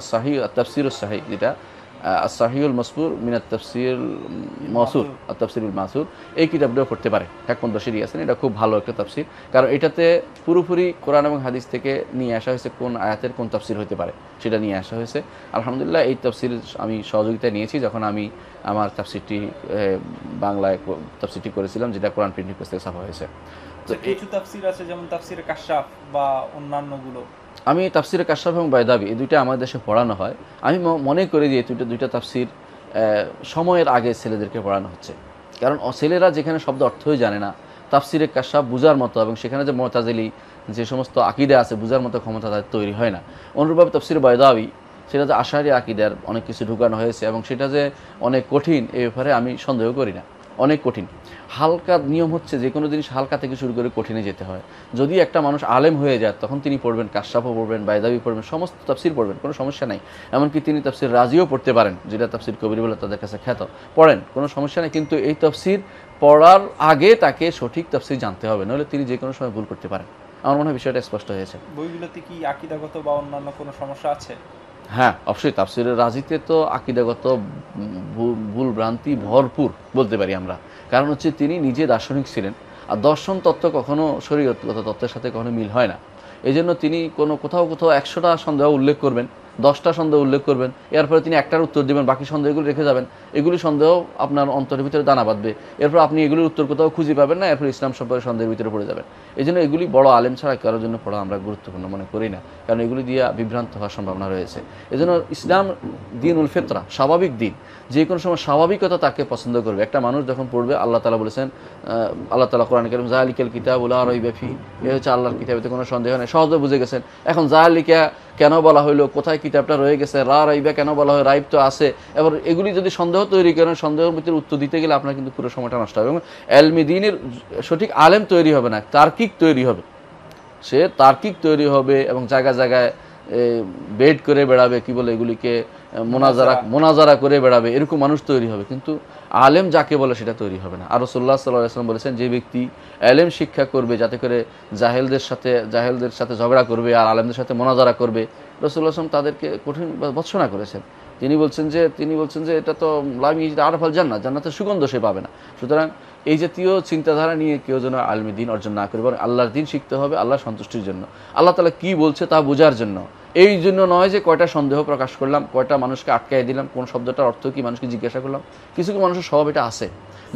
আসাহি তাফসির সাহি যেটা আসাহিউল মসফুর মিনাত তফসির মাসুর আর তফসিরুল মাসুর এই কিতাবটাও পড়তে পারে হেকমত দশেরই আছেন এটা খুব ভালো একটা তফসির কারণ এটাতে পুরোপুরি কোরআন এবং হাদিস থেকে নিয়ে আসা হয়েছে কোন আয়াতের কোন তফসির হতে পারে সেটা নিয়ে আসা হয়েছে আলহামদুলিল্লাহ এই তফসির আমি সহযোগিতা নিয়েছি যখন আমি আমার তফসিরটি বাংলায় তফসিরটি করেছিলাম যেটা কোরআন প্রিন্টিং প্রেস থেকে ছাপা হয়েছে কিছু তাফসির আছে যেমন তাফসির কাশাফ বা অন্যান্যগুলো আমি তাফসির কাশাফ এবং বায়দাবি এই দুইটা আমাদের দেশে পড়ানো হয় আমি মনে করি যে দুইটা দুইটা তাফসির সময়ের আগে ছেলেদেরকে পড়ানো হচ্ছে কারণ ছেলেরা যেখানে শব্দ অর্থই জানে না তাফসিরে কাশাফ বুঝার মতো এবং সেখানে যে মতাজেলি যে সমস্ত আকিদে আছে বোঝার মতো ক্ষমতা তাদের তৈরি হয় না অনুরূপভাবে তাফসির বায়দাবি সেটা যে আশারি আকিদার অনেক কিছু ঢুকানো হয়েছে এবং সেটা যে অনেক কঠিন এ ব্যাপারে আমি সন্দেহ করি না অনেক কঠিন হালকা নিয়ম হচ্ছে যে কোনো জিনিস হালকা থেকে শুরু করে কঠিনে যেতে হয় যদি একটা মানুষ আলেম হয়ে যায় তখন তিনি পড়বেন কাশ্যাপও পড়বেন বায়দাবি পড়বেন সমস্ত তাফসির পড়বেন কোনো সমস্যা নাই এমনকি তিনি তাফসির রাজিও পড়তে পারেন যেটা তাফসির কবির বলে তাদের কাছে খ্যাত পড়েন কোনো সমস্যা নেই কিন্তু এই তাফসির পড়ার আগে তাকে সঠিক তাফসির জানতে হবে নাহলে তিনি যে কোনো সময় ভুল করতে পারেন আমার মনে হয় বিষয়টা স্পষ্ট হয়েছে বইগুলোতে কি আকিদাগত বা অন্যান্য কোনো সমস্যা আছে হ্যাঁ অবশ্যই তাফসিরের রাজিতে তো আকিদাগত ভুল ভ্রান্তি ভরপুর বলতে পারি আমরা কারণ হচ্ছে তিনি নিজে দার্শনিক ছিলেন আর দর্শন তত্ত্ব কখনো শরীরগত তত্ত্বের সাথে কখনো মিল হয় না এজন্য তিনি কোনো কোথাও কোথাও একশোটা সন্দেহ উল্লেখ করবেন দশটা সন্দেহ উল্লেখ করবেন এরপরে তিনি একটার উত্তর দেবেন বাকি সন্দেহগুলো রেখে যাবেন এগুলি সন্দেহ আপনার অন্তরের ভিতরে দানা বাঁধবে এরপর আপনি এগুলির উত্তর কোথাও খুঁজে পাবেন না এরপর ইসলাম সম্পর্কে সন্দেহের ভিতরে পড়ে যাবেন এই জন্য এগুলি বড় আলেম ছাড়া কারোর জন্য পড়া আমরা গুরুত্বপূর্ণ মনে করি না কারণ এগুলি দিয়ে বিভ্রান্ত হওয়ার সম্ভাবনা রয়েছে এজন্য ইসলাম দিন উল ফেতরা স্বাভাবিক দিন যে কোনো সময় স্বাভাবিকতা তাকে পছন্দ করবে একটা মানুষ যখন পড়বে আল্লাহ তালা বলেছেন আল্লাহ তালা কোরআন করিম জাহালিকেল কিতাব উল্লাহ রহিবাফি এ হচ্ছে আল্লাহর কিতাবেতে কোনো সন্দেহ নেই সহজে বুঝে গেছেন এখন জাহালিকা কেন বলা হইলো কোথায় কিতাবটা রয়ে গেছে রা রাইবা কেন বলা হয় রাইব তো আছে এবার এগুলি যদি সন্দেহ তৈরি করেন সন্দেহের মধ্যে উত্তর দিতে গেলে আপনার কিন্তু পুরো সময়টা নষ্ট হবে এবং এলমি দিনের সঠিক আলেম তৈরি হবে না তার্কিক তৈরি হবে সে তার্কিক তৈরি হবে এবং জায়গা জায়গায় বেড করে বেড়াবে কি বলে এগুলিকে মোনাজারা মোনাজারা করে বেড়াবে এরকম মানুষ তৈরি হবে কিন্তু আলেম যাকে বলে সেটা তৈরি হবে না আর রসোল্লা সাল্লাহ আসলাম বলেছেন যে ব্যক্তি আলেম শিক্ষা করবে যাতে করে জাহেলদের সাথে জাহেলদের সাথে ঝগড়া করবে আর আলেমদের সাথে মোনাজারা করবে রসুল্লাহ আসলাম তাদেরকে কঠিন ভৎসনা করেছেন তিনি বলছেন যে তিনি বলছেন যে এটা তো লাভ আর ফল জান্নাত জান্নাতের সুগন্ধ সে পাবে না সুতরাং এই জাতীয় চিন্তাধারা নিয়ে কেউ যেন আলমী দিন অর্জন না করবে আল্লাহর দিন শিখতে হবে আল্লাহ সন্তুষ্টির জন্য আল্লাহ তালা কী বলছে তা বোঝার জন্য এই জন্য নয় যে কয়টা সন্দেহ প্রকাশ করলাম কয়টা মানুষকে আটকাই দিলাম কোন শব্দটার অর্থ কী মানুষকে জিজ্ঞাসা করলাম কিছু কিছু মানুষের স্বভাব এটা আছে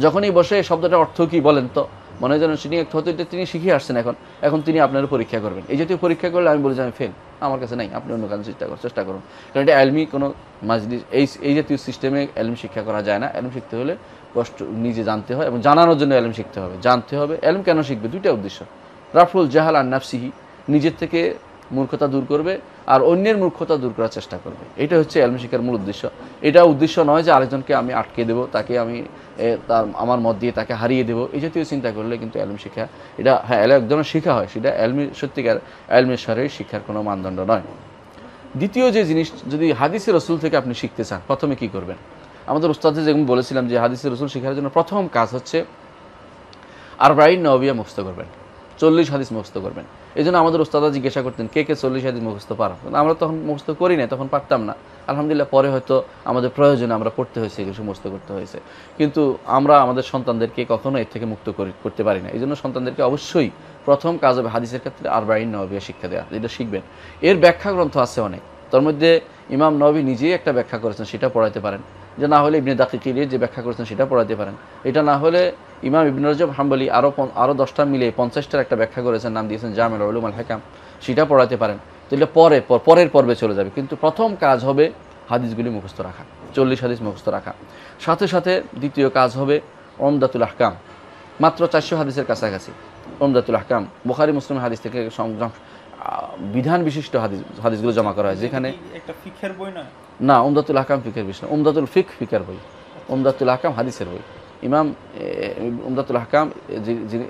যখনই বসে এই শব্দটার অর্থ কী বলেন তো মনে হয় যেন তিনি হয়তো এটা তিনি শিখে আসছেন এখন এখন তিনি আপনার পরীক্ষা করবেন এই জাতীয় পরীক্ষা করলে আমি বলি যে আমি ফেল আমার কাছে নাই আপনি অন্য কাজ চেষ্টা করার চেষ্টা করুন কারণ এটা অ্যালমি কোনো মাজলিস এই এই জাতীয় সিস্টেমে অ্যালম শিক্ষা করা যায় না অ্যালম শিখতে হলে কষ্ট নিজে জানতে হয় এবং জানানোর জন্য অ্যালম শিখতে হবে জানতে হবে অ্যালম কেন শিখবে দুইটা উদ্দেশ্য রাফুল জাহাল আর নাফসিহি নিজের থেকে মূর্খতা দূর করবে আর অন্যের মূর্খতা দূর করার চেষ্টা করবে এটা হচ্ছে এলমি শিক্ষার মূল উদ্দেশ্য এটা উদ্দেশ্য নয় যে আরেকজনকে আমি আটকে দেব তাকে আমি তার আমার মত দিয়ে তাকে হারিয়ে দেবো এই জাতীয় চিন্তা করলে কিন্তু এলম শিক্ষা এটা হ্যাঁ এক ধরনের শিক্ষা হয় সেটা এলমি সত্যিকার এলমি স্বরের শিক্ষার কোনো মানদণ্ড নয় দ্বিতীয় যে জিনিস যদি হাদিসের রসুল থেকে আপনি শিখতে চান প্রথমে কি করবেন আমাদের উস্তাদে যেমন বলেছিলাম যে হাদিসের রসুল শেখার জন্য প্রথম কাজ হচ্ছে আর ব্রাইন নবিয়া মুক্ত করবেন চল্লিশ হাদিস মুক্ত করবেন এই জন্য আমাদের ওস্তাদা জিজ্ঞাসা করতেন কে কে চল্লিশ হাদিস মুখস্থ পারো আমরা তখন মুখস্থ করি না তখন পারতাম না আলহামদুলিল্লাহ পরে হয়তো আমাদের প্রয়োজনে আমরা পড়তে হয়েছে এগুলো মুখস্থ করতে হয়েছে কিন্তু আমরা আমাদের সন্তানদেরকে কখনো এর থেকে মুক্ত করতে পারি না এই জন্য সন্তানদেরকে অবশ্যই প্রথম কাজ হবে হাদিসের ক্ষেত্রে আর বাইন নবিয়া শিক্ষা দেওয়া যেটা শিখবেন এর ব্যাখ্যা গ্রন্থ আছে অনেক তার মধ্যে ইমাম নবী নিজেই একটা ব্যাখ্যা করেছেন সেটা পড়াইতে পারেন যে না হলে ইবনে দাকিকির যে ব্যাখ্যা করেছেন সেটা পড়াতে পারেন এটা না হলে ইমাম ইবিন হাম্বলি আরও আরও দশটা মিলে পঞ্চাশটার একটা ব্যাখ্যা করেছেন নাম দিয়েছেন জামেল আলুম আল হাকাম সেটা পড়াতে পারেন তো এটা পরে পরের পর্বে চলে যাবে কিন্তু প্রথম কাজ হবে হাদিসগুলি মুখস্থ রাখা চল্লিশ হাদিস মুখস্থ রাখা সাথে সাথে দ্বিতীয় কাজ হবে ওমদাতুল আহকাম মাত্র চারশো হাদিসের কাছাকাছি ওমদাতুল আহকাম বোখারি মুসলিম হাদিস থেকে বিধান বিশিষ্ট হাদিস হাদিসগুলো জমা করা হয় যেখানে একটা ফিকের বই না না ওমদাতুল আহকাম ফিকের বিষ্ণু ওমদাতুল ফিক ফিকের বই ওমদাতুল আহকাম হাদিসের বই ইমাম উমদাতুল হাকাম যিনি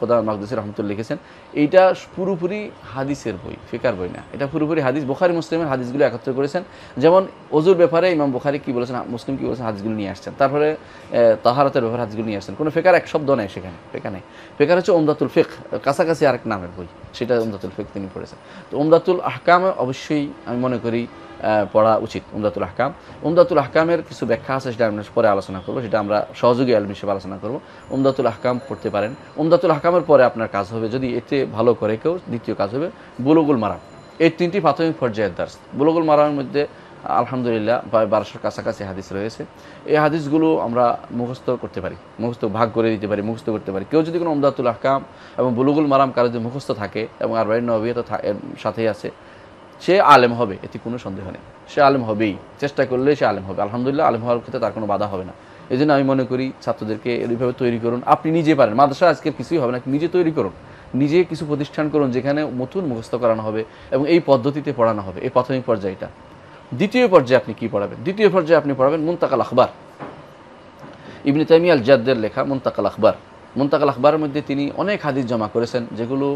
কোদা মাকদুসি রহমতুল্লা লিখেছেন এইটা পুরোপুরি হাদিসের বই ফিকার বই না এটা পুরোপুরি হাদিস বোখারি মুসলিমের হাদিসগুলো একত্র করেছেন যেমন অজুর ব্যাপারে ইমাম বোখারি কী বলেছেন মুসলিম কী বলেছেন হাদিসগুলো নিয়ে আসছেন তারপরে তাহারতের ব্যাপারে হাদিসগুলো নিয়ে আসছেন কোনো ফেকার এক শব্দ নেই সেখানে ফেকা নেই ফেকার হচ্ছে ওমদাতুল ফেক কাছাকাছি আরেক নামের বই সেটা ওমদাতুল ফেক তিনি পড়েছেন তো ওমদাতুল আহকামে অবশ্যই আমি মনে করি পড়া উচিত উমদাতুল আহকাম উমদাতুল আহকামের কিছু ব্যাখ্যা আছে সেটা আমরা পরে আলোচনা করবো সেটা আমরা সহযোগী আলম হিসেবে আলোচনা করব উমদাতুল আহকাম পড়তে পারেন উমদাতুল আহকামের পরে আপনার কাজ হবে যদি এতে ভালো করে কেউ দ্বিতীয় কাজ হবে বুলুগুল মারাম এই তিনটি প্রাথমিক পর্যায়ের দার্স বুলুগুল মারামের মধ্যে আলহামদুলিল্লাহ প্রায় বারোশোর কাছাকাছি হাদিস রয়েছে এই হাদিসগুলো আমরা মুখস্থ করতে পারি মুখস্থ ভাগ করে দিতে পারি মুখস্থ করতে পারি কেউ যদি কোনো আমদাতুল আহকাম এবং বুলুগুল মারাম কারো যদি মুখস্থ থাকে এবং আর বাইন নবিয়া সাথেই আছে সে আলেম হবে এতে কোনো সন্দেহ নেই সে আলেম হবেই চেষ্টা করলে সে আলেম হবে আলহামদুলিল্লাহ আলেম হওয়ার ক্ষেত্রে তার কোনো বাধা হবে না এই জন্য আমি মনে করি ছাত্রদেরকে এইভাবে তৈরি করুন আপনি নিজে পারেন মাদ্রাসা আজকের কিছুই হবে না নিজে তৈরি করুন নিজে কিছু প্রতিষ্ঠান করুন যেখানে নতুন মুখস্থ করানো হবে এবং এই পদ্ধতিতে পড়ানো হবে এই প্রাথমিক পর্যায়টা দ্বিতীয় পর্যায়ে আপনি কি পড়াবেন দ্বিতীয় পর্যায়ে আপনি পড়াবেন মুন্তাকাল আখবার ইবনি তাইমিয়াল জাদ্দের লেখা মুন্তাকাল আখবার মুন্তাকাল আখবারের মধ্যে তিনি অনেক হাদিস জমা করেছেন যেগুলো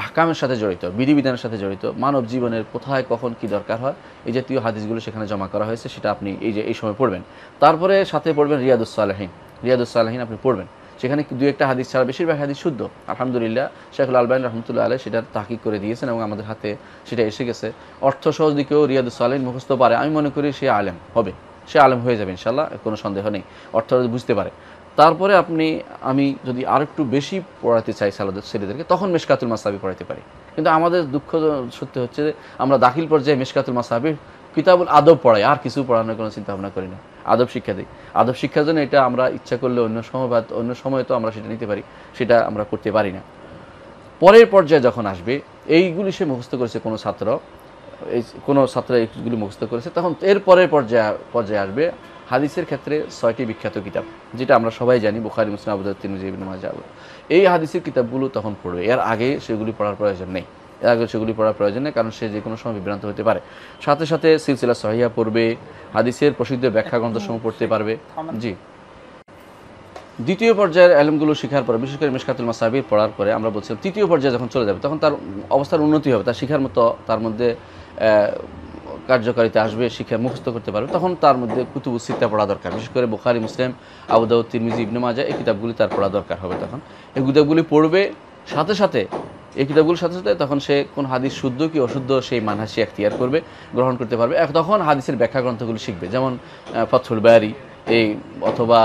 আহকামের সাথে জড়িত বিধিবিধানের সাথে জড়িত মানব জীবনের কোথায় কখন কি দরকার হয় এই জাতীয় হাদিসগুলো সেখানে জমা করা হয়েছে সেটা আপনি এই যে এই সময় পড়বেন তারপরে সাথে পড়বেন রিয়াদুসালাহীন রিয়াদুসালাহীন আপনি পড়বেন সেখানে দু একটা হাদিস ছাড়া বেশিরভাগ হাদিস শুদ্ধ আলহামদুলিল্লাহ শেখুল আলবাইন রহমতুল্লাহ আলহ সেটা তাকিক করে দিয়েছেন এবং আমাদের হাতে সেটা এসে গেছে অর্থ সহজ দিকেও রিয়াদুসালাহীন মুখস্থ পারে আমি মনে করি সে আলেম হবে সে আলেম হয়ে যাবে ইনশাল্লাহ কোনো সন্দেহ নেই অর্থ বুঝতে পারে তারপরে আপনি আমি যদি আর একটু বেশি পড়াতে চাই সালাদের ছেলেদেরকে তখন মেশকাতুল মাসাবি পড়াতে পারি কিন্তু আমাদের দুঃখ সত্যি হচ্ছে যে আমরা দাখিল পর্যায়ে মেশকাতুল মাসাবির কিতাবুল আদব পড়াই আর কিছু পড়ানোর কোনো চিন্তা ভাবনা করি না আদব শিক্ষা দিই আদব শিক্ষার জন্য এটা আমরা ইচ্ছা করলে অন্য সময় বা অন্য সময় তো আমরা সেটা নিতে পারি সেটা আমরা করতে পারি না পরের পর্যায়ে যখন আসবে এইগুলি সে মুখস্থ করেছে কোনো ছাত্র এই কোনো ছাত্র এইগুলি মুখস্থ করেছে তখন এর পরের পর্যায়ে পর্যায়ে আসবে হাদিসের ক্ষেত্রে ছয়টি বিখ্যাত কিতাব যেটা আমরা সবাই জানি বুখারি মুসলিম আবুদার এই হাদিসের কিতাবগুলো তখন পড়বে এর আগে সেগুলি পড়ার প্রয়োজন নেই এর আগে সেগুলি পড়ার প্রয়োজন নেই কারণ সে যে কোনো সময় বিভ্রান্ত হতে পারে সাথে সাথে সিলসিলা সহিয়া পড়বে হাদিসের প্রসিদ্ধ ব্যাখ্যা গ্রন্থসমূহ পড়তে পারবে জি দ্বিতীয় পর্যায়ের অ্যালমগুলো শেখার পরে বিশেষ করে মিসকাতুল মাসাবির পড়ার পরে আমরা বলছিলাম তৃতীয় পর্যায়ে যখন চলে যাবে তখন তার অবস্থার উন্নতি হবে তার শিখার মতো তার মধ্যে কার্যকারিতা আসবে শিক্ষা মুখস্থ করতে পারবে তখন তার মধ্যে কুতুব সিতা পড়া দরকার বিশেষ করে বুখারি মুসলিম আবুদাউদ্দ তিরমিজি ইবনে মাজা এই কিতাবগুলি তার পড়া দরকার হবে তখন এই কিতাবগুলি পড়বে সাথে সাথে এই কিতাবগুলির সাথে সাথে তখন সে কোন হাদিস শুদ্ধ কি অশুদ্ধ সেই মানহাসি এখতিয়ার করবে গ্রহণ করতে পারবে তখন হাদিসের ব্যাখ্যা গ্রন্থগুলি শিখবে যেমন ফথুল ব্যারি এই অথবা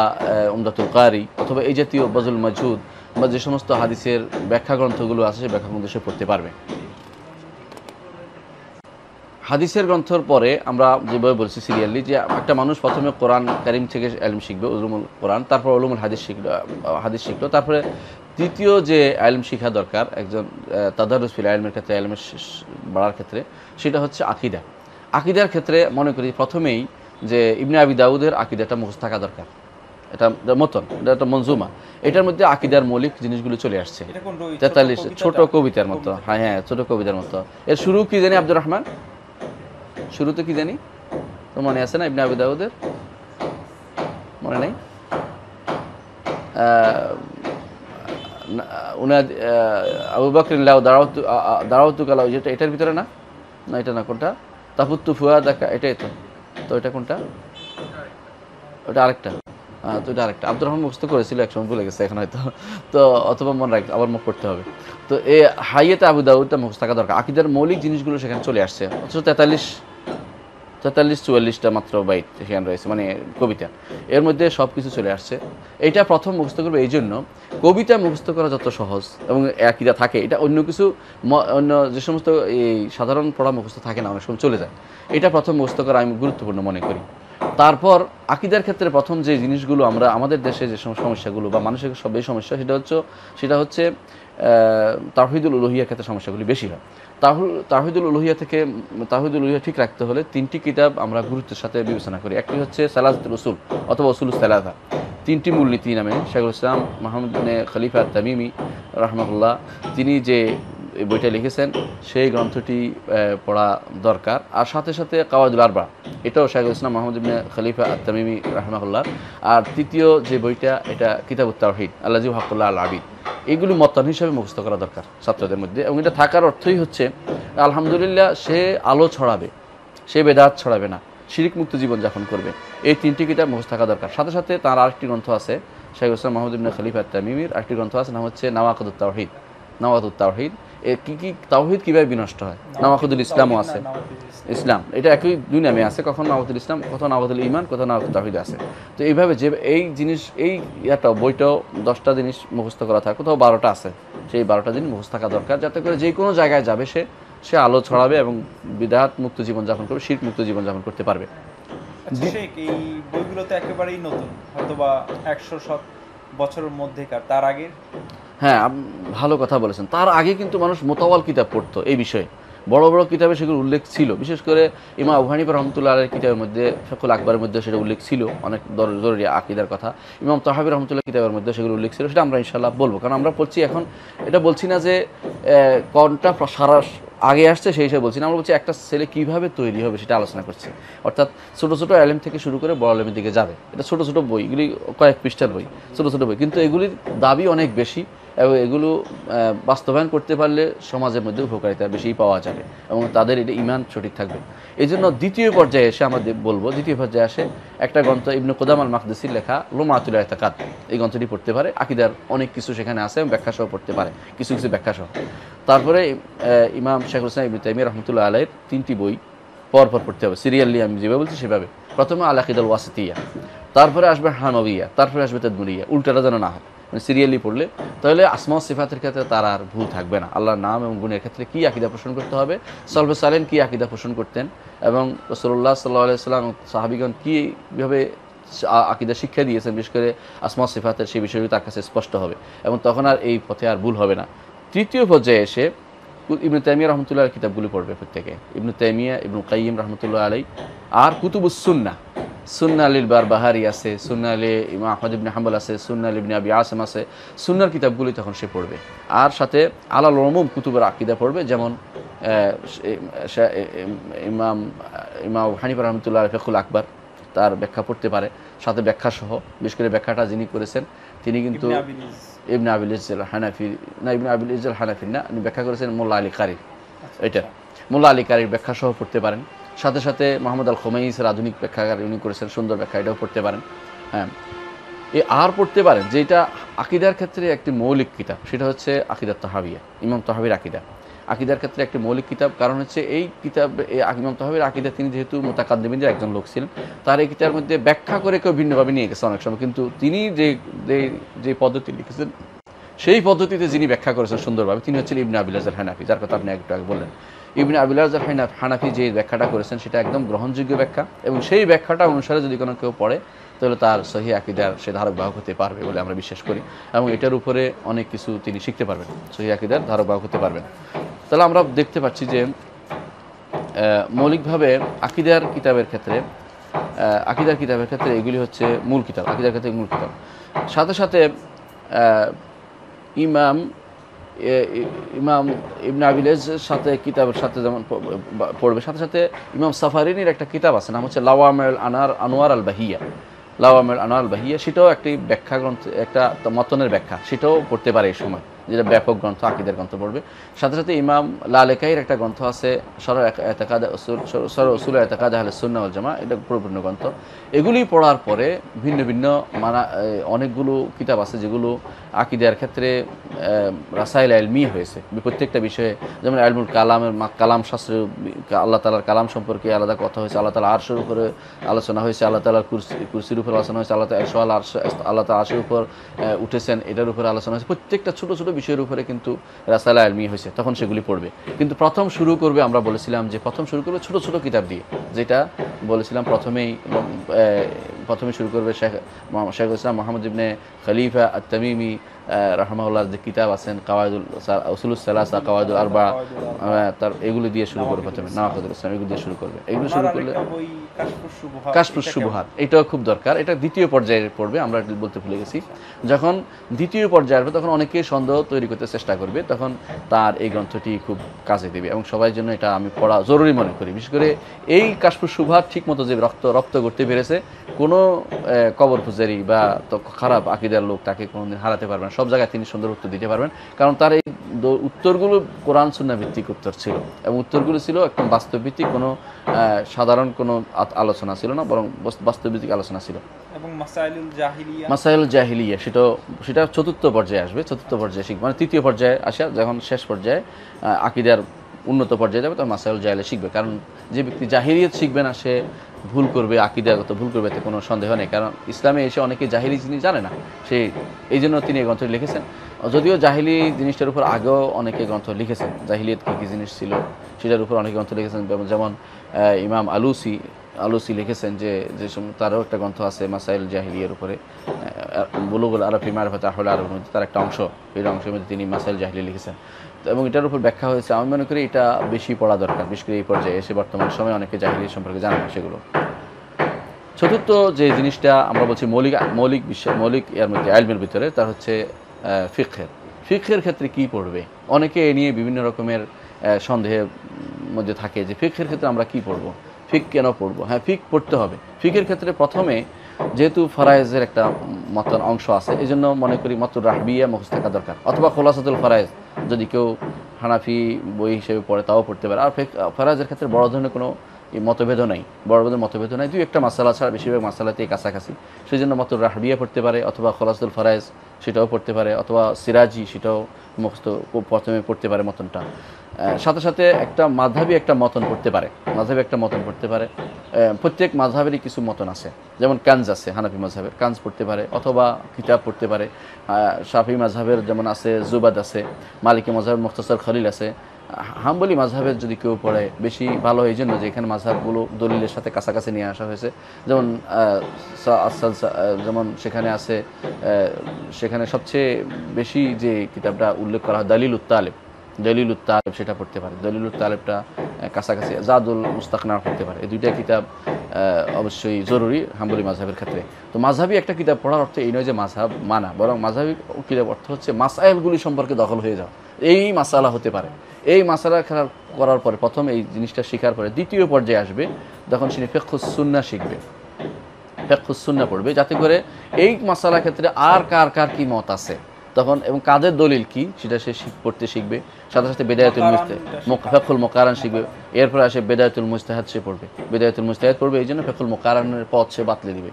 উমদাতুল কারি অথবা এই জাতীয় বজুল মজুদ বা যে সমস্ত হাদিসের ব্যাখ্যা গ্রন্থগুলো আছে সেই ব্যাখ্যা গ্রন্থ সে পড়তে পারবে হাদিসের গ্রন্থর পরে আমরা যেভাবে বলছি সিরিয়ালি যে একটা মানুষ প্রথমে কোরআন কারিম থেকে আলম শিখবে উলুমুল কোরআন তারপর উলুমুল হাদিস শিখল হাদিস শিখল তারপরে তৃতীয় যে আলম শিখা দরকার একজন তাদারুস ফিল আলমের ক্ষেত্রে আলমের বাড়ার ক্ষেত্রে সেটা হচ্ছে আকিদা আকিদার ক্ষেত্রে মনে করি প্রথমেই যে ইবনে আবি দাউদের আকিদাটা মুখস্থ থাকা দরকার এটা মতন এটা একটা মঞ্জুমা এটার মধ্যে আকিদার মৌলিক জিনিসগুলো চলে আসছে তেতাল্লিশ ছোট কবিতার মতো হ্যাঁ হ্যাঁ ছোট কবিতার মতো এর শুরু কি জানি আব্দুর রহমান শুরুতে কি জানি তো মনে আছে না ইবনে আবু দাউদের মনে নেই আবু বাকরিন লাউ দাঁড়াওতু দাঁড়াওতু কালাউ যেটা এটার ভিতরে না না এটা না কোনটা তাপুত্তু ফুয়া দেখা এটাই তো তো এটা কোনটা ওটা আরেকটা তো এটা আব্দুর রহমান মুখস্থ করেছিল একসময় ভুলে গেছে এখন হয়তো তো অথবা মনে রাখ আবার মুখ করতে হবে তো এ হাইয়েতে আবু দাউদটা মুখস্থ থাকা দরকার আকিদার মৌলিক জিনিসগুলো সেখানে চলে আসছে অথচ তেতাল্লিশ তেতাল্লিশ চুয়াল্লিশটা মাত্র বাইট সেখানে রয়েছে মানে কবিতা এর মধ্যে সব কিছু চলে আসছে এটা প্রথম মুখস্থ করবে এই জন্য কবিতা মুখস্থ করা যত সহজ এবং একইটা থাকে এটা অন্য কিছু অন্য যে সমস্ত এই সাধারণ পড়া মুখস্থ থাকে না অনেক সময় চলে যায় এটা প্রথম মুখস্থ করা আমি গুরুত্বপূর্ণ মনে করি তারপর আকিদার ক্ষেত্রে প্রথম যে জিনিসগুলো আমরা আমাদের দেশে যে সমস্যাগুলো বা মানুষের সব সমস্যা সেটা হচ্ছে সেটা হচ্ছে তাহিদুল লোহিয়া ক্ষেত্রে সমস্যাগুলি বেশি হয় তাহিদুল উলহিয়া থেকে তাহিদুল উলহিয়া ঠিক রাখতে হলে তিনটি কিতাব আমরা গুরুত্বের সাথে বিবেচনা করি একটি হচ্ছে সালাহাতুল রসুল অথবা উসুল সালাদা তিনটি মূলনীতি নামে শেখুল ইসলাম মাহমুদ খলিফা তামিমি রহমতুল্লাহ তিনি যে এই বইটা লিখেছেন সেই গ্রন্থটি পড়া দরকার আর সাথে সাথে কাওয়াজ বারবা এটাও শাহুল ইসলাম মোহাম্মদ ইবনে খলিফা আত্তামিমি রাহমাহুল্লাহ আর তৃতীয় যে বইটা এটা কিতাব তাহিদ আল্লাহ হাকুল্লাহ আল আবিদ এগুলি মতন হিসাবে মুখস্থ করা দরকার ছাত্রদের মধ্যে এবং এটা থাকার অর্থই হচ্ছে আলহামদুলিল্লাহ সে আলো ছড়াবে সে বেদাত ছড়াবে না শিরিকমুক্ত জীবনযাপন করবে এই তিনটি কিতাব মুখস্থ থাকা দরকার সাথে সাথে তার আরেকটি গ্রন্থ আছে শাহ ইসলাম মাহমুদ ইবনে খলিফা তামিমির আরেকটি গ্রন্থ আছে নাম হচ্ছে নাওয়াদ উত্তাহিদ কি কি তাওহিদ কীভাবে বিনষ্ট হয় নামাকুদুল ইসলামও আছে ইসলাম এটা একই দুই নামে আছে কখন নাবাদুল ইসলাম কোথাও নামাতুল ইমান কোথাও নামাতুল তাহিদ আছে তো এইভাবে যে এই জিনিস এই ইয়াটাও বইটাও দশটা জিনিস মুখস্থ করা থাকে কোথাও বারোটা আছে সেই বারোটা জিনিস মুখস্থ থাকা দরকার যাতে করে যে কোনো জায়গায় যাবে সে সে আলো ছড়াবে এবং বিদাত মুক্ত জীবনযাপন করবে শীত মুক্ত জীবনযাপন করতে পারবে আচ্ছা, এই বইগুলো তো একেবারেই নতুন অথবা একশো একশো বছরের মধ্যেকার তার আগের হ্যাঁ ভালো কথা বলেছেন তার আগে কিন্তু মানুষ মোতাওয়াল কিতাব পড়তো এই বিষয়ে বড় বড় কিতাবে সেগুলো উল্লেখ ছিল বিশেষ করে ইমা আবহানিব রহমতুল্লাহের কিতাবের মধ্যে সকল আকবরের মধ্যে সেটা উল্লেখ ছিল অনেক জরুরি আকিদার কথা ইমাম তহাবির রহমতুল্লাহ কিতাবের মধ্যে সেগুলো উল্লেখ ছিল সেটা আমরা ইনশাল্লাহ বলবো কারণ আমরা বলছি এখন এটা বলছি না যে কোনটা সারা আগে আসছে সেই হিসেবে বলছি না আমরা বলছি একটা ছেলে কীভাবে তৈরি হবে সেটা আলোচনা করছে অর্থাৎ ছোটো ছোটো অ্যালেম থেকে শুরু করে বড় অ্যালেমের দিকে যাবে এটা ছোটো ছোটো বই এগুলি কয়েক পৃষ্ঠার বই ছোটো ছোটো বই কিন্তু এগুলির দাবি অনেক বেশি এবং এগুলো বাস্তবায়ন করতে পারলে সমাজের মধ্যে উপকারিতা বেশি পাওয়া যাবে এবং তাদের এটা ইমান সঠিক থাকবে এই জন্য দ্বিতীয় পর্যায়ে এসে আমাদের বলবো দ্বিতীয় পর্যায়ে আসে একটা গ্রন্থ ইবনু কোদামাল মাকদেসির লেখা লোমাতুল এতাকাত এই গ্রন্থটি পড়তে পারে আকিদার অনেক কিছু সেখানে আছে এবং ব্যাখ্যাসহ পড়তে পারে কিছু কিছু ব্যাখ্যাসহ তারপরে ইমাম শেখ হোসেন ইবনু তাইমি রহমতুল্লাহ আলাইয়ের তিনটি বই পরপর পড়তে হবে সিরিয়ালি আমি যেভাবে বলছি সেভাবে প্রথমে আল আকিদাল ওয়াসিতিয়া তারপরে আসবে হানবিয়া তারপরে আসবে তেদমুরিয়া উল্টাটা যেন না হয় সিরিয়ালি মানে পড়লে তাহলে আসমা সিফাতের ক্ষেত্রে তার আর ভুল থাকবে না আল্লাহর নাম এবং গুণের ক্ষেত্রে কী আকিদা পোষণ করতে হবে সলবে সালেন কী আকিদা পোষণ করতেন এবং রসল্লাহ সাল্লাহ সাল্লাম সাহাবিগণ কীভাবে আকিদা শিক্ষা দিয়েছেন বিশেষ করে আসমা সিফাতের সেই বিষয়গুলি তার কাছে স্পষ্ট হবে এবং তখন আর এই পথে আর ভুল হবে না তৃতীয় পর্যায়ে এসে ইবনু তাইমিয়া রহমতুল্লাহ কিতাবগুলি পড়বে প্রত্যেকে ইবনু তাইমিয়া ইবনু কাইম রহমতুল্লাহ আলাই আর কুতুবুসুন্না সুন্না আলীল বার বাহারি আছে সুন্না আলী ইমা আহমদ ইবনে হাম্বল আছে সুন্না আলী ইবনে আবি আসম আছে সুন্নার কিতাবগুলি তখন সে পড়বে আর সাথে আলাল রমুম কুতুবের আকিদা পড়বে যেমন ইমাম ইমাম হানিফ রহমতুল্লাহ ফেকুল আকবর তার ব্যাখ্যা পড়তে পারে সাথে ব্যাখ্যা সহ বিশেষ করে ব্যাখ্যাটা যিনি করেছেন তিনি কিন্তু ইবনা আবিল ইজাল হানাফি না ইবনা আবিল ইজাল হানাফির না ব্যাখ্যা করেছেন মোল্লা আলী কারির আচ্ছা, আচ্ছা। এটা মোল্লা আলী কারির ব্যাখ্যা সহ পড়তে পারেন সাথে সাথে মোহাম্মদ আল খোমাইসের আধুনিক ব্যাখ্যাকার উনি করেছেন সুন্দর ব্যাখ্যা এটাও পড়তে পারেন হ্যাঁ এ আর পড়তে পারেন যেটা আকিদার ক্ষেত্রে একটি মৌলিক কিতাব সেটা হচ্ছে আকিদার তাহাবিয়া ইমাম তহাবির আকিদা আকিদার ক্ষেত্রে একটি মৌলিক কিতাব কারণ হচ্ছে এই কিতাব ইমাম তহাবির আকিদা তিনি যেহেতু মোতাকাদ্দিমিনের একজন লোক ছিলেন তার এই কিতার মধ্যে ব্যাখ্যা করে কেউ ভিন্নভাবে নিয়ে গেছে অনেক সময় কিন্তু তিনি যে যে পদ্ধতি লিখেছেন সেই পদ্ধতিতে যিনি ব্যাখ্যা করেছেন সুন্দরভাবে তিনি হচ্ছেন ইবনা আবিলাজার হ্যানাফি যার কথা আপনি একটু আগে বললেন ইবনে আবিলাজ হানাফি যে ব্যাখ্যাটা করেছেন সেটা একদম গ্রহণযোগ্য ব্যাখ্যা এবং সেই ব্যাখ্যাটা অনুসারে যদি কোনো কেউ পড়ে তাহলে তার সহি আকিদার সে ধারকবাহক হতে পারবে বলে আমরা বিশ্বাস করি এবং এটার উপরে অনেক কিছু তিনি শিখতে পারবেন সহি আকিদার ধারকবাহক হতে পারবেন তাহলে আমরা দেখতে পাচ্ছি যে মৌলিকভাবে আকিদার কিতাবের ক্ষেত্রে আকিদার কিতাবের ক্ষেত্রে এগুলি হচ্ছে মূল কিতাব আকিদার ক্ষেত্রে মূল কিতাব সাথে সাথে ইমাম ইমাম ইবনা সাথে কিতাবের সাথে যেমন পড়বে সাথে সাথে ইমাম সাফারিনীর একটা কিতাব আছে নাম হচ্ছে লাওয়ামেল আনার আনোয়ার আল বাহিয়া লাওয়ামেল আনোয়ার আল বাহিয়া সেটাও একটি ব্যাখ্যা গ্রন্থ একটা মতনের ব্যাখ্যা সেটাও পড়তে পারে এই সময় যেটা ব্যাপক গ্রন্থ আকিদের গ্রন্থ পড়বে সাথে সাথে ইমাম লালেকাইয়ের একটা গ্রন্থ আছে সর এতেকাদ সর উসুল এতাকাদ আহলে সুন্নাউল জামা এটা পরিপূর্ণ গ্রন্থ এগুলি পড়ার পরে ভিন্ন ভিন্ন মানা অনেকগুলো কিতাব আছে যেগুলো আকিদের ক্ষেত্রে রাসাইল আলমি হয়েছে প্রত্যেকটা বিষয়ে যেমন আলমুল কালামের কালাম শাস্ত্র আল্লাহ তালার কালাম সম্পর্কে আলাদা কথা হয়েছে আল্লাহ তালা আর্শের উপরে আলোচনা হয়েছে আল্লাহ তালার কুরসি কুরসির উপর আলোচনা হয়েছে আল্লাহ তালা আল্লাহ তালা আর্শের উপর উঠেছেন এটার উপরে আলোচনা হয়েছে প্রত্যেকটা ছোটো ছোটো বিষয়ের উপরে কিন্তু রাসালা আলমি হয়েছে তখন সেগুলি পড়বে কিন্তু প্রথম শুরু করবে আমরা বলেছিলাম যে প্রথম শুরু করবে ছোট ছোট কিতাব দিয়ে যেটা বলেছিলাম প্রথমেই প্রথমে শুরু করবে শেখ শেখ ইসলাম মোহাম্মদ ইবনে খলিফা আত্তামিমি রহমাউল্লাহ যে কিতাব আছেন কাওয়ায়দুল সালাসা কাওয়ায়দুল আরবা তার এগুলো দিয়ে শুরু করবে প্রথমে নওয়াকুল ইসলাম এগুলো দিয়ে শুরু করবে এগুলো শুরু করলে কাশপুর সুবহাত এটাও খুব দরকার এটা দ্বিতীয় পর্যায়ে পড়বে আমরা বলতে ভুলে গেছি যখন দ্বিতীয় পর্যায়ে আসবে তখন অনেকে সন্দেহ তৈরি করতে চেষ্টা করবে তখন তার এই গ্রন্থটি খুব কাজে দেবে এবং সবাই জন্য এটা আমি পড়া জরুরি মনে করি বিশেষ করে এই কাশফুর সুবহাত ঠিকমতো যে রক্ত রক্ত করতে পেরেছে কোনো কবর পূজারি বা খারাপ আকিদার লোক তাকে কোনোদিন হারাতে পারবে না সব জায়গায় তিনি সুন্দর উত্তর দিতে পারবেন কারণ তার এই উত্তরগুলো কোরআন সুন্না ভিত্তিক উত্তর ছিল এবং উত্তরগুলো ছিল একদম বাস্তবভিত্তিক কোনো সাধারণ কোনো আলোচনা ছিল না বরং বাস্তবভিত্তিক আলোচনা ছিল মাসাইল জাহিলিয়া সেটা সেটা চতুর্থ পর্যায়ে আসবে চতুর্থ পর্যায়ে শিখ মানে তৃতীয় পর্যায়ে আসা যখন শেষ পর্যায়ে আকিদার উন্নত পর্যায়ে যাবে তখন মাসাইল জাহেলে শিখবে কারণ যে ব্যক্তি জাহিরিয়ত শিখবে না সে ভুল করবে আকিদাগত ভুল করবে এতে কোনো সন্দেহ নেই কারণ ইসলামে এসে অনেকে জাহিলি জিনিস জানে না সেই এই জন্য তিনি এই গ্রন্থটি লিখেছেন যদিও জাহিলি জিনিসটার উপর আগেও অনেকে গ্রন্থ লিখেছেন জাহিলিয়ত কী কী জিনিস ছিল সেটার উপর অনেকে গ্রন্থ লিখেছেন যেমন ইমাম আলুসি আলোসি লিখেছেন যে যে তারও একটা গ্রন্থ আছে মাসাইল জাহিলিয়ার উপরে বুলুগুল আরফি মারফত আহল আরফের মধ্যে তার একটা অংশ এই অংশের মধ্যে তিনি মাসাইল জাহিলি লিখেছেন এবং এটার উপর ব্যাখ্যা হয়েছে আমি মনে করি এটা বেশি পড়া দরকার বিশেষ করে এই পর্যায়ে এসে বর্তমান সময়ে অনেকে জাহিলি সম্পর্কে জানে সেগুলো চতুর্থ যে জিনিসটা আমরা বলছি মৌলিক মৌলিক বিশ্ব মৌলিক এর মধ্যে আইলমের ভিতরে তার হচ্ছে ফিক্ষের ফিক্ষের ক্ষেত্রে কি পড়বে অনেকে এ নিয়ে বিভিন্ন রকমের সন্দেহের মধ্যে থাকে যে ফিক্ষের ক্ষেত্রে আমরা কি পড়বো ফিক কেন পড়বো হ্যাঁ ফিক পড়তে হবে ফিকের ক্ষেত্রে প্রথমে যেহেতু ফরায়েজের একটা মতন অংশ আছে এই জন্য মনে করি মাত্র রাহবিয়া মুখস্থ থাকা দরকার অথবা খোলাসাতুল ফরায়েজ যদি কেউ হানাফি বই হিসেবে পড়ে তাও পড়তে পারে আর ফরাজের ক্ষেত্রে বড় ধরনের কোনো মতভেদ নাই বড়দের মতভেদ নাই দুই একটা মশালা ছাড়া বেশিরভাগ মশালাতেই কাছাকাছি সেই জন্য মাত্র রাহবিয়া পড়তে পারে অথবা খোলাসুল ফরায়েজ সেটাও পড়তে পারে অথবা সিরাজি সেটাও মুখস্থ প্রথমে পড়তে পারে মতনটা সাথে সাথে একটা মাধাবী একটা মতন পড়তে পারে মাধাবী একটা মতন পড়তে পারে প্রত্যেক মাঝাবেরই কিছু মতন আছে যেমন কাঞ্জ আছে হানাফি মাঝাবের কাঞ্জ পড়তে পারে অথবা কিতাব পড়তে পারে শাফি মাঝাবের যেমন আছে জুবাদ আছে মালিকী মাঝাবের মুখতসর খলিল আছে হাম্বলি মাঝহের যদি কেউ পড়ে বেশি ভালো এই জন্য যে এখানে মাঝহাবগুলো দলিলের সাথে কাছাকাছি নিয়ে আসা হয়েছে যেমন যেমন সেখানে আছে সেখানে সবচেয়ে বেশি যে কিতাবটা উল্লেখ করা হয় দালিল উত্তালেব দলিল উত্তালেব সেটা পড়তে পারে দলিল উত্তালেবটা কাছাকাছি জাদুল মুস্তাকনা পড়তে পারে এই দুইটা কিতাব অবশ্যই জরুরি হাম্বলি মাঝহাবের ক্ষেত্রে তো মাঝহাবি একটা কিতাব পড়ার অর্থ এই নয় যে মাঝহাব মানা বরং মাঝহাবি কিতাব অর্থ হচ্ছে মাসাইলগুলি সম্পর্কে দখল হয়ে যাওয়া এই মাসালা হতে পারে এই মাসালা খেলা করার পরে প্রথম এই জিনিসটা শেখার পরে দ্বিতীয় পর্যায়ে আসবে তখন সে ফেকুসুন্না শিখবে ফেকুসুন্না পড়বে যাতে করে এই মাসালা ক্ষেত্রে আর কার কার কি মত আছে তখন এবং কাদের দলিল কি সেটা সে পড়তে শিখবে সাথে সাথে বেদায়তুল মুস্তে ফেকুল মোকারান শিখবে এরপরে আসে বেদায়তুল মুস্তাহাদ সে পড়বে বেদায়তুল মুস্তাহাদ পড়বে এই জন্য ফেকুল মোকারানের পথ সে বাতলে দিবে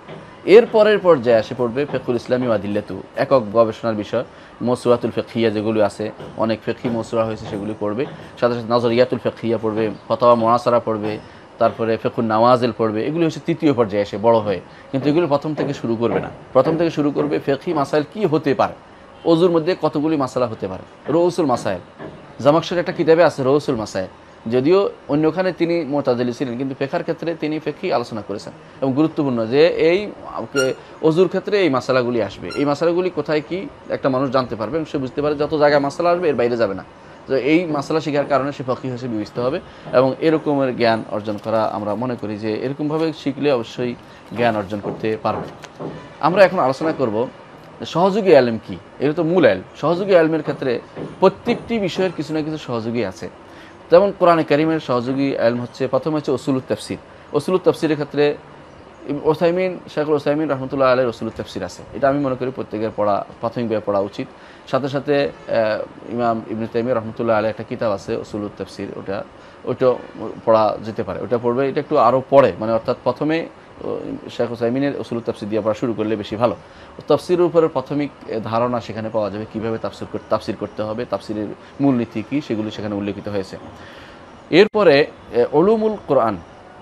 এরপরের পর্যায়ে আসে পড়বে ফেকুল ইসলামী আদিল্লাতু একক গবেষণার বিষয় মসুরাতুল ফেকিয়া যেগুলো আছে অনেক ফেকি মসুরা হয়েছে সেগুলি পড়বে সাথে সাথে নজরিয়াতুল ফেকিয়া পড়বে ফতোয়া মোনাসারা পড়বে তারপরে ফেকুন নামাজেল পড়বে এগুলি হচ্ছে তৃতীয় পর্যায়ে এসে বড় হয়ে কিন্তু এগুলো প্রথম থেকে শুরু করবে না প্রথম থেকে শুরু করবে ফেকি মাসাইল কি হতে পারে অজুর মধ্যে কতগুলি মাসালা হতে পারে রৌসুল মাসায়েল জামাকসের একটা কিতাবে আছে রৌসুল মাসায়েল যদিও অন্যখানে তিনি মোতাজলি ছিলেন কিন্তু ফেখার ক্ষেত্রে তিনি ফেঁকি আলোচনা করেছেন এবং গুরুত্বপূর্ণ যে এই অজুর ক্ষেত্রে এই মশালাগুলি আসবে এই মশালাগুলি কোথায় কি একটা মানুষ জানতে পারবে এবং সে বুঝতে পারে যত জায়গায় মশালা আসবে এর বাইরে যাবে না তো এই মশালা শেখার কারণে সে ফকি হিসেবে বিবেচিত হবে এবং এরকমের জ্ঞান অর্জন করা আমরা মনে করি যে এরকমভাবে শিখলে অবশ্যই জ্ঞান অর্জন করতে পারবে আমরা এখন আলোচনা করব সহযোগী আলেম কি এটা তো মূল আলম সহযোগী আলমের ক্ষেত্রে প্রত্যেকটি বিষয়ের কিছু না কিছু সহযোগী আছে যেমন কোরআনে করিমের সহযোগী আলম হচ্ছে প্রথমে হচ্ছে ওসুলুত তফসির ওসুলুত তফসিরের ক্ষেত্রে ওসাইমিন শেখুল ওসাইমিন রহমতুল্লাহ আলের ওসুলুত তফসির আছে এটা আমি মনে করি প্রত্যেকের পড়া প্রাথমিকভাবে পড়া উচিত সাথে সাথে ইমাম ইবনে তাইমি রহমতুল্লাহ আলের একটা কিতাব আছে ওসুলুত তফসির ওটা ওইটা পড়া যেতে পারে ওটা পড়বে এটা একটু আরও পড়ে মানে অর্থাৎ প্রথমে শেখ হুসাইমিনের ওসুল তাফসির দিয়ে পড়া শুরু করলে বেশি ভালো তাফসিরের উপরে প্রাথমিক ধারণা সেখানে পাওয়া যাবে কীভাবে তাফসির তাফসির করতে হবে তাফসিরের মূলনীতি কী সেগুলি সেখানে উল্লেখিত হয়েছে এরপরে ওলুমুল কোরআন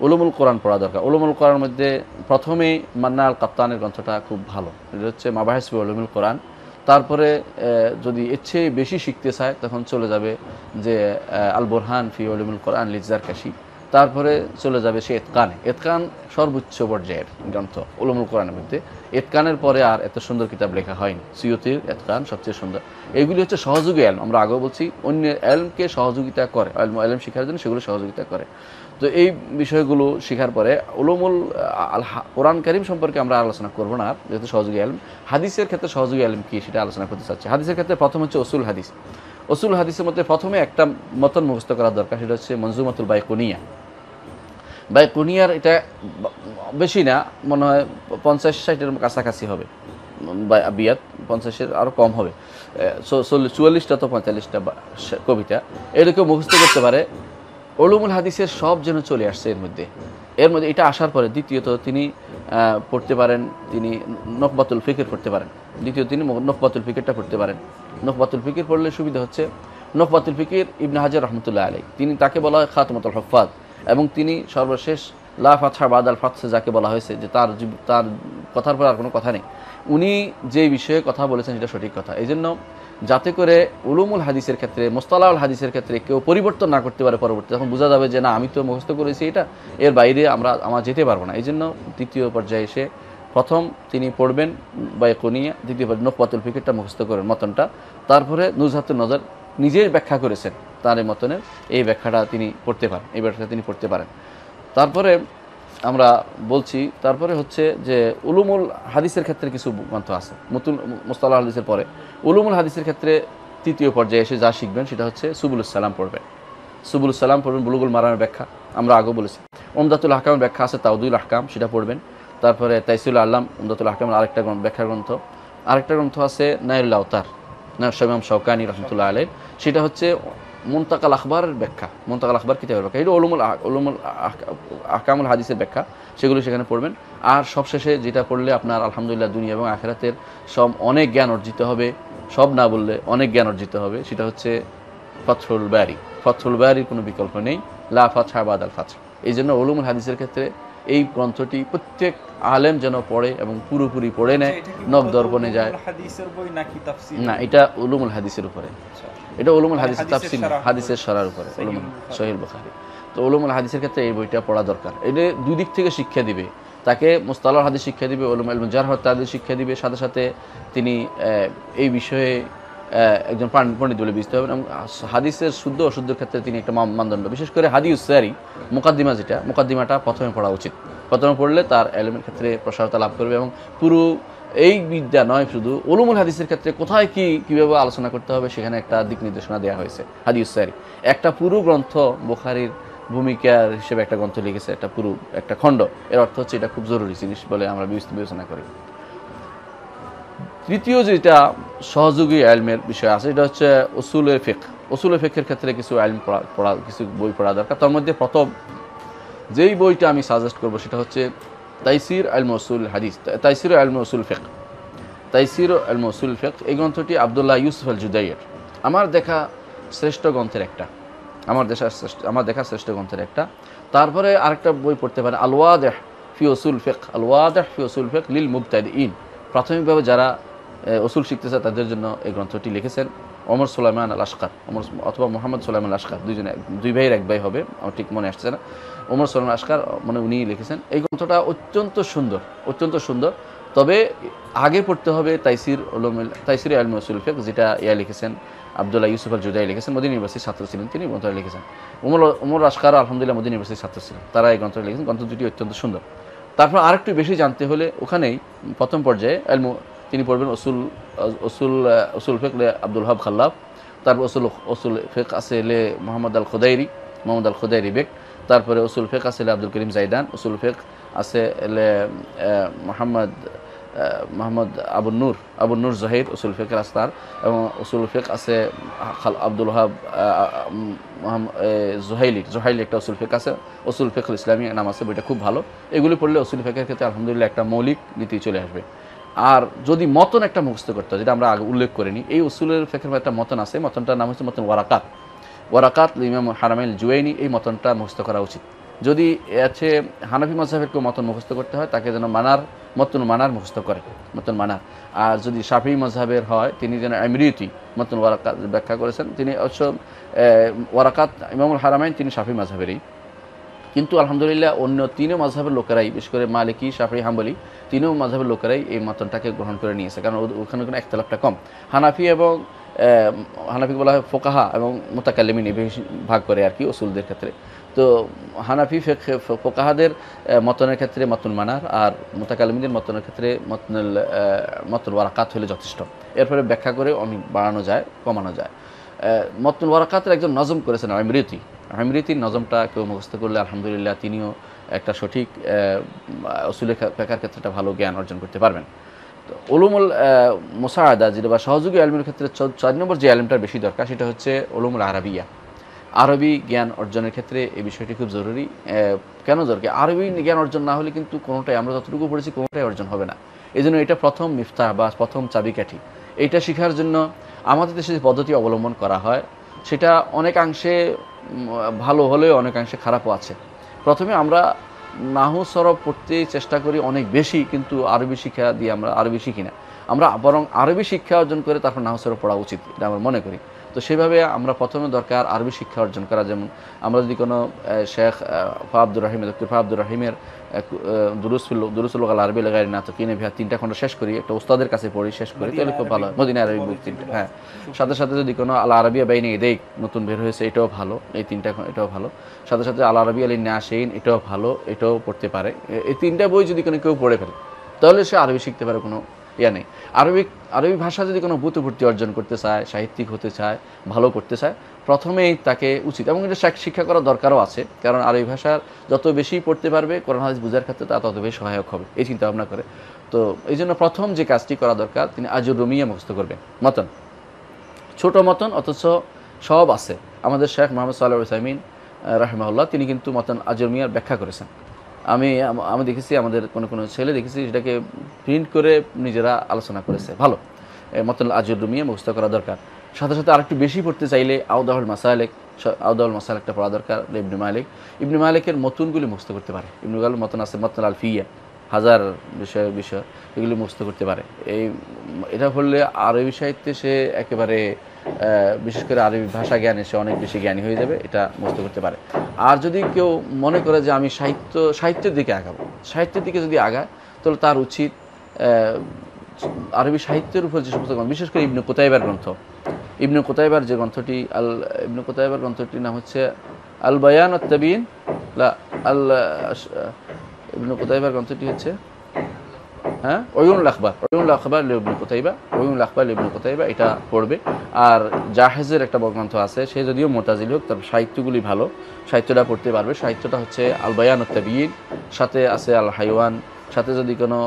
ওলুমুল কোরআন পড়া দরকার ওলুমুল কোরআন মধ্যে প্রথমে মান্না আল কাপ্তানের গ্রন্থটা খুব ভালো এটা হচ্ছে মাবাহাসবি ওলুমুল কোরআন তারপরে যদি ইচ্ছে বেশি শিখতে চায় তখন চলে যাবে যে আল বোরহান ফি ওলুমুল কোরআন লিজার কাশি তারপরে চলে যাবে সে এতকানে এতকান সর্বোচ্চ পর্যায়ের গ্রন্থ উলমুল কোরআনের মধ্যে এতকানের পরে আর এত সুন্দর কিতাব লেখা হয়নি সিয়তির এতকান সবচেয়ে সুন্দর এইগুলি হচ্ছে সহযোগী এলম আমরা আগেও বলছি অন্য এলমকে সহযোগিতা করে এলম অ্যালম শেখার জন্য সেগুলো সহযোগিতা করে তো এই বিষয়গুলো শেখার পরে উলমুল কোরআন করিম সম্পর্কে আমরা আলোচনা করবো না যেহেতু সহযোগী এলম হাদিসের ক্ষেত্রে সহযোগী এলম কি সেটা আলোচনা করতে চাচ্ছি হাদিসের ক্ষেত্রে প্রথম হচ্ছে অসুল হাদিস অসুল হাদিসের মধ্যে প্রথমে একটা মতন মুখস্থ করা দরকার সেটা হচ্ছে মঞ্জুমাতুল বাইকুনিয়া ভাই কুনিয়ার এটা বেশি না মনে হয় পঞ্চাশ ষাটের কাছাকাছি হবে বিয়াত পঞ্চাশের আরও কম হবে চল্লিশ চুয়াল্লিশটা তো পঁয়তাল্লিশটা কবিতা এরকম মুখস্থ করতে পারে অলুমুল হাদিসের সব যেন চলে আসছে এর মধ্যে এর মধ্যে এটা আসার পরে দ্বিতীয়ত তিনি পড়তে পারেন তিনি নকবাতুল ফিকির পড়তে পারেন দ্বিতীয় তিনি নকবাতুল ফিকিরটা পড়তে পারেন নকবাতুল ফিকির পড়লে সুবিধা হচ্ছে নকবাতুল ফিকির ইবনে হাজার রহমতুল্লাহ আলাই তিনি তাকে বলা হয় খাতমতুল হফাদ এবং তিনি সর্বশেষ লা ফাছা বাদাল ফাতসে যাকে বলা হয়েছে যে তার তার কথার পর আর কোনো কথা নেই উনি যে বিষয়ে কথা বলেছেন সেটা সঠিক কথা এই জন্য যাতে করে উলুমুল হাদিসের ক্ষেত্রে মোস্তালাউল হাদিসের ক্ষেত্রে কেউ পরিবর্তন না করতে পারে পরবর্তী তখন বোঝা যাবে যে না আমি তো মুখস্থ করেছি এটা এর বাইরে আমরা আমার যেতে পারবো না এই জন্য দ্বিতীয় পর্যায়ে এসে প্রথম তিনি পড়বেন বা কনিয়া দ্বিতীয় পর্যায়ে নকবাতুল ফিকিরটা মুখস্থ করেন মতনটা তারপরে নুজহাতুল নজর নিজের ব্যাখ্যা করেছেন তার মতনের এই ব্যাখ্যাটা তিনি পড়তে পারেন এই ব্যাখ্যাটা তিনি পড়তে পারেন তারপরে আমরা বলছি তারপরে হচ্ছে যে উলুমুল হাদিসের ক্ষেত্রে কিছু গ্রন্থ আছে মতুল মোস্তাল্লাহ হাদিসের পরে উলুমুল হাদিসের ক্ষেত্রে তৃতীয় পর্যায়ে এসে যা শিখবেন সেটা হচ্ছে সুবুলসালাম পড়বে সুবুলুসালাম পড়বেন বুলুগুল মারামের ব্যাখ্যা আমরা আগেও বলেছি ওমদাতুল হাকামের ব্যাখ্যা আছে তাউদুল আহকাম সেটা পড়বেন তারপরে তাইসুল আল্লাম ওমদাতুল হাকামের আরেকটা ব্যাখ্যা গ্রন্থ আরেকটা গ্রন্থ আছে নাইরুল নাসমাম শৌকানি রহমতুল্লাহ আলের সেটা হচ্ছে মুন্তাকাল আখবারের ব্যাখ্যা মুন্তাকাল আখবার কিতাবের ব্যাখ্যা এটা ওলমুল ওলমুল আকামুল হাদিসের ব্যাখ্যা সেগুলো সেখানে পড়বেন আর সবশেষে যেটা পড়লে আপনার আলহামদুলিল্লাহ দুনিয়া এবং আখেরাতের সব অনেক জ্ঞান অর্জিত হবে সব না বললে অনেক জ্ঞান অর্জিত হবে সেটা হচ্ছে ফথরুল ব্যারি ফথরুল ব্যারির কোনো বিকল্প নেই লা ফাছা বাদ আল ফাছা এই জন্য ওলুমুল হাদিসের ক্ষেত্রে এই গ্রন্থটি প্রত্যেক আলেম যেন পড়ে এবং পুরোপুরি পড়ে নেয় আচ্ছা, নব দর্পণে যায় না এটা উলুমুল হাদিসের উপরে আচ্ছা। এটা উলুমুল হাদিস মানে তাফসিল হাদিসের সরার উপরে উলুমুল সহিল বখারি তো উলুমুল হাদিসের ক্ষেত্রে এই বইটা পড়া দরকার এটা দুই দিক থেকে শিক্ষা দিবে তাকে মুস্তালার হাদিস শিক্ষা দিবে উলুম আলম জারহাত তাদের শিক্ষা দিবে সাথে সাথে তিনি এই বিষয়ে একজন পণ্ডিত বলে বুঝতে হবে এবং হাদিসের শুদ্ধ অশুদ্ধের ক্ষেত্রে তিনি একটা মানদণ্ড বিশেষ করে হাদিউস সারি মোকাদ্দিমা যেটা মোকাদ্দিমাটা প্রথমে পড়া উচিত প্রথমে পড়লে তার এলমের ক্ষেত্রে প্রসারতা লাভ করবে এবং পুরো এই বিদ্যা নয় শুধু ওলুমুল হাদিসের ক্ষেত্রে কোথায় কি কীভাবে আলোচনা করতে হবে সেখানে একটা দিক নির্দেশনা দেওয়া হয়েছে হাদিউস সারি একটা পুরো গ্রন্থ বোখারির ভূমিকার হিসেবে একটা গ্রন্থ লিখেছে একটা পুরো একটা খণ্ড এর অর্থ হচ্ছে এটা খুব জরুরি জিনিস বলে আমরা বিবেচনা করি তৃতীয় যেটা সহযোগী আলমের বিষয় আছে এটা হচ্ছে উসুলের ফেক উসুলের ফেকের ক্ষেত্রে কিছু আলম পড়া পড়া কিছু বই পড়া দরকার তার মধ্যে প্রথম যেই বইটা আমি সাজেস্ট করব সেটা হচ্ছে তাইসির আলম মসুল হাদিস তাইসির আলম মসুল ফেক তাইসির আলম মসুল ফেক এই গ্রন্থটি আবদুল্লাহ ইউসুফ আল জুদাইয়ের আমার দেখা শ্রেষ্ঠ গ্রন্থের একটা আমার দেশার শ্রেষ্ঠ আমার দেখা শ্রেষ্ঠ গ্রন্থের একটা তারপরে আরেকটা বই পড়তে পারে আলওয়াদ ফি ফিওসুল ফেক ফি ফিওসুল ফেক লিল মুক্তাদ ইন প্রাথমিকভাবে যারা ওসুল শিখতে তাদের জন্য এই গ্রন্থটি লিখেছেন অমর সোলাইমান আল আশকার অমর অথবা মোহাম্মদ সোলাইমান আল আশকার দুইজনে দুই ভাইয়ের এক ভাই হবে আমার ঠিক মনে আসছে না অমর সোলাইমান আশকার মানে উনি লিখেছেন এই গ্রন্থটা অত্যন্ত সুন্দর অত্যন্ত সুন্দর তবে আগে পড়তে হবে তাইসির ওলমুল তাইসির আলম ফেক যেটা ইয়া লিখেছেন আবদুল্লাহ ইউসুফ আল জুদাই লিখেছেন মোদী ইউনিভার্সিটির ছাত্র ছিলেন তিনি গ্রন্থটা লিখেছেন উমর উমর আশকার আলহামদুলিল্লাহ মোদী ইউনিভার্সিটির ছাত্র ছিলেন তারা এই গ্রন্থটা লিখেছেন গ্রন্থ দুটি অত্যন্ত সুন্দর তারপর আরেকটু বেশি জানতে হলে ওখানেই প্রথম পর্যায়ে আলমু তিনি পড়বেন অসুল অসুল অসুল ফেক লে আব্দুল হাব খাল্লাফ তারপর অসুল অসুল ফেক আছে লে মোহাম্মদ আল খোদাইরি মোহাম্মদ আল খোদাইরি বেগ তারপরে অসুল ফেক আছে লে আব্দুল করিম জাইদান অসুল ফেক আছে লে মোহাম্মদ মোহাম্মদ আবুল নূর আবুল নূর জহির অসুল ফেক রাস্তার এবং অসুল ফেক আছে খাল আব্দুল হাব জোহাইলি জোহাইলি একটা অসুল ফেক আছে অসুল ফেকুল ইসলামী নাম আছে বইটা খুব ভালো এগুলি পড়লে অসুল ফেকের ক্ষেত্রে আলহামদুলিল্লাহ একটা মৌলিক নীতি চলে আসবে আর যদি মতন একটা মুখস্থ করতে হয় যেটা আমরা আগে উল্লেখ করিনি এই উসুলের ফেকের একটা মতন আছে মতনটার নাম হচ্ছে মতন ওয়ারাকাত ওয়ারাকাত ইমাম হারামাইল জুয়েনি এই মতনটা মুখস্থ করা উচিত যদি আছে হানাফি মজাহের কেউ মতন মুখস্থ করতে হয় তাকে যেন মানার মতন মানার মুখস্থ করে মতন মানার আর যদি সাফি মজাহের হয় তিনি যেন এমরিউতি মতন ওয়ারাকাত ব্যাখ্যা করেছেন তিনি অবশ্য ওয়ারাকাত ইমামুল হারামাইন তিনি সাফি মজাহেরই কিন্তু আলহামদুলিল্লাহ অন্য তিনও মাঝহের লোকেরাই বিশেষ করে মালিকি সাফরি হাম্বলি তিনও মাঝহের লোকেরাই এই মতনটাকে গ্রহণ করে নিয়েছে কারণ ওখানে কোনো একতলাপটা কম হানাফি এবং হানাফি বলা হয় ফোকাহা এবং মোতাকালিমিন ভাগ করে আর কি ওসুলদের ক্ষেত্রে তো হানাফি ফোকাহাদের মতনের ক্ষেত্রে মতন মানার আর মোতাকালিমিনের মতনের ক্ষেত্রে মতন মতন ওয়ারাকাত হলে যথেষ্ট এরপরে ব্যাখ্যা করে অনেক বাড়ানো যায় কমানো যায় মতনুল ওয়ারাকাতের একজন নজম করেছেন আমৃতি আমৃতির নজমটা কেউ মুখস্থ করলে আলহামদুলিল্লাহ তিনিও একটা সঠিক অসুলে পেকার ক্ষেত্রে একটা ভালো জ্ঞান অর্জন করতে পারবেন তো ওলুমুল মোসায়দা যেটা বা সহযোগী আলমের ক্ষেত্রে চার নম্বর যে আলমটার বেশি দরকার সেটা হচ্ছে ওলুমুল আরবিয়া আরবি জ্ঞান অর্জনের ক্ষেত্রে এই বিষয়টি খুব জরুরি কেন দরকার আরবি জ্ঞান অর্জন না হলে কিন্তু কোনোটাই আমরা যতটুকু পড়েছি কোনোটাই অর্জন হবে না এই এটা প্রথম মিফতা বা প্রথম চাবিকাঠি এটা শেখার জন্য আমাদের দেশে যে পদ্ধতি অবলম্বন করা হয় সেটা অনেকাংশে ভালো হলেও অনেকাংশে খারাপও আছে প্রথমে আমরা নাহু সরব পড়তে চেষ্টা করি অনেক বেশি কিন্তু আরবি শিক্ষা দিয়ে আমরা আরবি শিখি না আমরা বরং আরবি শিক্ষা অর্জন করে তারপর নাহু সরব পড়া উচিত এটা আমরা মনে করি তো সেভাবে আমরা প্রথমে দরকার আরবি শিক্ষা অর্জন করা যেমন আমরা যদি কোনো শেখ ফা আব্দুর রাহিম ডক্টর ফা আব্দুর রাহিমের দুরুসুল দুরুসুল আল আরবি লেগারি না তো কিনে ভিয়া তিনটা খন্ড শেষ করি একটা উস্তাদের কাছে পড়ি শেষ করি তাহলে খুব ভালো মদিন আরবি বুক তিনটা হ্যাঁ সাথে সাথে যদি কোনো আল আরবিয়া বাইনে এদেই নতুন বের হয়েছে এটাও ভালো এই তিনটা এটাও ভালো সাথে সাথে আল আরবি আলী নাসেইন এটাও ভালো এটাও পড়তে পারে এই তিনটা বই যদি কোনো কেউ পড়ে ফেলে তাহলে সে আরবি শিখতে পারে কোনো ইয়া নেই আরবিক আরবি ভাষা যদি কোনো বুতভূর্তি অর্জন করতে চায় সাহিত্যিক হতে চায় ভালো করতে চায় প্রথমেই তাকে উচিত এবং এটা শিক্ষা করার দরকারও আছে কারণ আরবি ভাষার যত বেশি পড়তে পারবে কোরআন হাদিস বোঝার ক্ষেত্রে তা তত বেশি সহায়ক হবে এই চিন্তা ভাবনা করে তো এই জন্য প্রথম যে কাজটি করা দরকার তিনি আজুর রুমিয়া মুখস্থ করবেন মতন ছোট মতন অথচ সব আছে আমাদের শেখ মোহাম্মদ সাল্লাহ সাইমিন রাহমাউল্লাহ তিনি কিন্তু মতন আজুর মিয়ার ব্যাখ্যা করেছেন আমি আমি দেখেছি আমাদের কোনো কোনো ছেলে দেখেছি সেটাকে প্রিন্ট করে নিজেরা আলোচনা করেছে ভালো মতন আজুর রুমিয়ে মুখস্থ করা দরকার সাথে সাথে আরেকটু বেশি পড়তে চাইলে আউদাহুল মাসালেক আউদাউল মাসালেকটা পড়া দরকার ইবনু মালিক ইবনু মালিকের মতনগুলি মুখস্থ করতে পারে ইবনু গাল মতন আছে মতন আল ফিয়া হাজার বিষয় বিষয় এগুলি মুখস্থ করতে পারে এই এটা হলে আরবি সাহিত্যে সে একেবারে বিশেষ করে আরবি ভাষা জ্ঞানে সে অনেক বেশি জ্ঞানী হয়ে যাবে এটা মুক্ত করতে পারে আর যদি কেউ মনে করে যে আমি সাহিত্য সাহিত্যের দিকে আগাবো সাহিত্যের দিকে যদি আগায় তাহলে তার উচিত আরবি সাহিত্যের উপর যে সমস্ত গ্রন্থ বিশেষ করে ইবনু কোতাইবার গ্রন্থ ইবনু কোতাইবার যে গ্রন্থটি আল ইবনু কোতাইবার গ্রন্থটির নাম হচ্ছে আল বায়ান তাবিন আল ইবনু কোতাইবার গ্রন্থটি হচ্ছে হ্যাঁ ওয়ুনুল আখবার ওয়ুনুল আখবার লেবনু কোথাইবা ওয়ুনুল আখবার লেবনু কোথাইবা এটা পড়বে আর জাহেজের একটা গ্রন্থ আছে সে যদিও মোতাজিল হোক তার সাহিত্যগুলি ভালো সাহিত্যটা পড়তে পারবে সাহিত্যটা হচ্ছে আল বায়ান তাবিন সাথে আছে আল হাইওয়ান সাথে যদি কোনো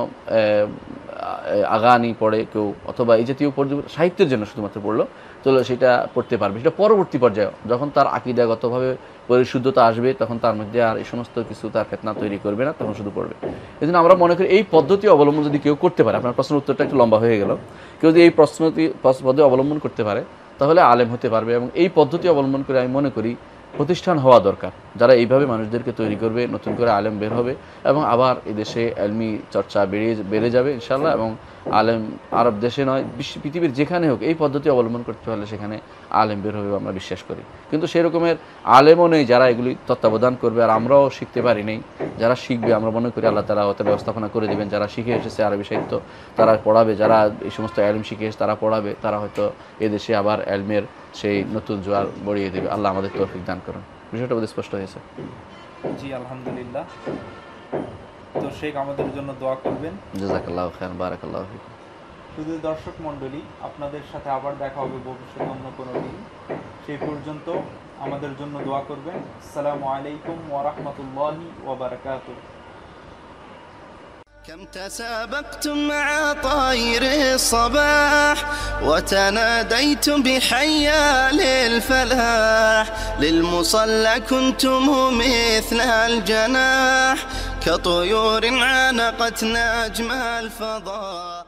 আগানি পড়ে কেউ অথবা এই জাতীয় সাহিত্যের জন্য শুধুমাত্র পড়লো তাহলে সেটা পড়তে পারবে সেটা পরবর্তী পর্যায়ে যখন তার আকিদাগতভাবে পরিশুদ্ধতা আসবে তখন তার মধ্যে আর এই সমস্ত কিছু তার ফেতনা তৈরি করবে না তখন শুধু পড়বে এই জন্য আমরা মনে করি এই পদ্ধতি অবলম্বন যদি কেউ করতে পারে আপনার প্রশ্নের উত্তরটা একটু লম্বা হয়ে গেল কেউ যদি এই প্রশ্নটি পদ্ধতি অবলম্বন করতে পারে তাহলে আলেম হতে পারবে এবং এই পদ্ধতি অবলম্বন করে আমি মনে করি প্রতিষ্ঠান হওয়া দরকার যারা এইভাবে মানুষদেরকে তৈরি করবে নতুন করে আলেম বের হবে এবং আবার এদেশে আলমি চর্চা বেড়ে বেড়ে যাবে ইনশাল্লাহ এবং আলেম আরব দেশে নয় বিশ্ব পৃথিবীর যেখানে হোক এই পদ্ধতি অবলম্বন করতে পারলে সেখানে আলেম বের হবে আমরা বিশ্বাস করি কিন্তু সেরকমের আলেমও নেই যারা এগুলি তত্ত্বাবধান করবে আর আমরাও শিখতে পারি নেই যারা শিখবে আমরা মনে করি আল্লাহ তালা হতে ব্যবস্থাপনা করে দেবেন যারা শিখে এসেছে আরবি সাহিত্য তারা পড়াবে যারা এই সমস্ত আলেম শিখে এসে তারা পড়াবে তারা হয়তো এদেশে আবার আলমের সেই নতুন জোয়ার বড়িয়ে দেবে আল্লাহ আমাদের তৌফিক দান করুন বিষয়টা বোধ স্পষ্ট হয়েছে জি আলহামদুলিল্লাহ তো শেখ আমাদের জন্য দোয়া করবেন জাজাকাল্লাহ খান বারাকাল্লাহ শুধু দর্শক মণ্ডলী আপনাদের সাথে আবার দেখা হবে ভবিষ্যতে অন্য কোনো দিন সেই পর্যন্ত আমাদের জন্য দোয়া করবেন আসসালামু আলাইকুম ওয়া রাহমাতুল্লাহি ওয়া বারাকাতুহু كم تسابقتم مع طير الصباح وتناديتم بحيا للفلاح للمصلى كنتم مثل الجناح كطيور عانقت نجم الفضاء